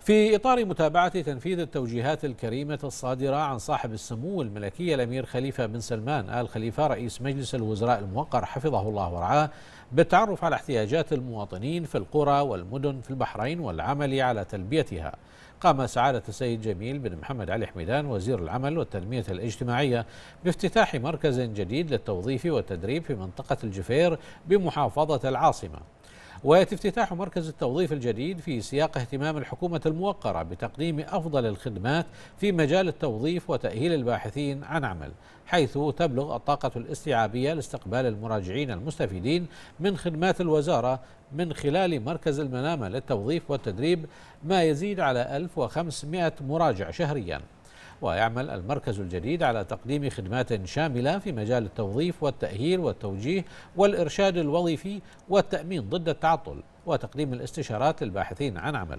في إطار متابعة تنفيذ التوجيهات الكريمة الصادرة عن صاحب السمو الملكي الأمير خليفة بن سلمان آل خليفة رئيس مجلس الوزراء الموقر حفظه الله ورعاه بالتعرف على احتياجات المواطنين في القرى والمدن في البحرين والعمل على تلبيتها قام سعادة السيد جميل بن محمد علي حميدان وزير العمل والتنمية الاجتماعية بافتتاح مركز جديد للتوظيف والتدريب في منطقة الجفير بمحافظة العاصمة ويأتي افتتاح مركز التوظيف الجديد في سياق اهتمام الحكومة الموقرة بتقديم أفضل الخدمات في مجال التوظيف وتأهيل الباحثين عن عمل حيث تبلغ الطاقة الاستيعابية لاستقبال المراجعين المستفيدين من خدمات الوزارة من خلال مركز المنامة للتوظيف والتدريب ما يزيد على 1500 مراجع شهرياً ويعمل المركز الجديد على تقديم خدمات شاملة في مجال التوظيف والتأهيل والتوجيه والإرشاد الوظيفي والتأمين ضد التعطل وتقديم الاستشارات للباحثين عن عمل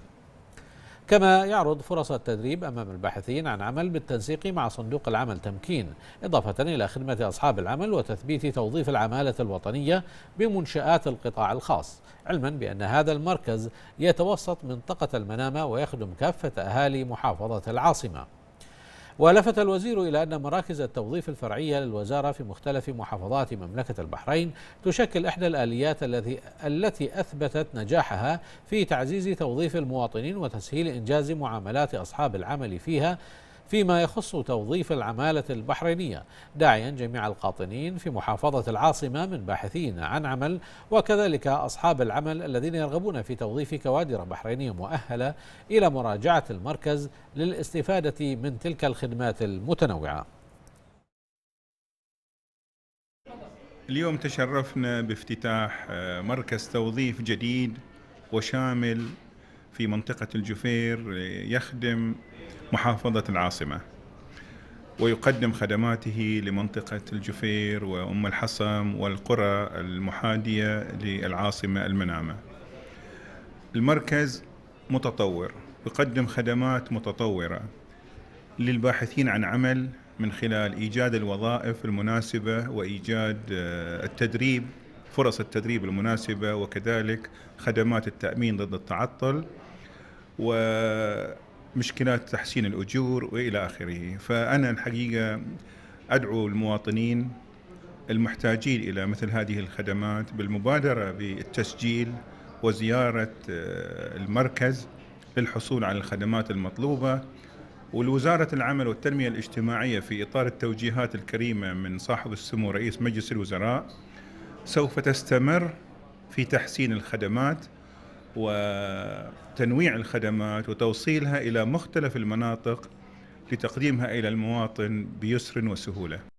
كما يعرض فرص التدريب أمام الباحثين عن عمل بالتنسيق مع صندوق العمل تمكين إضافة إلى خدمة أصحاب العمل وتثبيت توظيف العمالة الوطنية بمنشآت القطاع الخاص علما بأن هذا المركز يتوسط منطقة المنامة ويخدم كافة أهالي محافظة العاصمة ولفت الوزير إلى أن مراكز التوظيف الفرعية للوزارة في مختلف محافظات مملكة البحرين تشكل إحدى الآليات التي التي أثبتت نجاحها في تعزيز توظيف المواطنين وتسهيل إنجاز معاملات أصحاب العمل فيها فيما يخص توظيف العمالة البحرينية داعيا جميع القاطنين في محافظة العاصمة من باحثين عن عمل وكذلك أصحاب العمل الذين يرغبون في توظيف كوادر بحرينية مؤهلة إلى مراجعة المركز للاستفادة من تلك الخدمات المتنوعة اليوم تشرفنا بافتتاح آه، مركز توظيف جديد وشامل في منطقة الجفير يخدم محافظة العاصمة ويقدم خدماته لمنطقة الجفير وأم الحصم والقرى المحادية للعاصمة المنامة المركز متطور يقدم خدمات متطورة للباحثين عن عمل من خلال إيجاد الوظائف المناسبة وإيجاد آه، التدريب فرص التدريب المناسبة وكذلك خدمات التأمين ضد التعطل ومشكلات تحسين الأجور وإلى آخره فأنا الحقيقة أدعو المواطنين المحتاجين إلى مثل هذه الخدمات بالمبادرة بالتسجيل وزيارة آه، المركز للحصول على الخدمات المطلوبة ولوزاره العمل والتنمية الاجتماعية في إطار التوجيهات الكريمة من صاحب السمو رئيس مجلس الوزراء سوف تستمر في تحسين الخدمات وتنويع الخدمات وتوصيلها الى مختلف المناطق لتقديمها الى المواطن بيسر وسهوله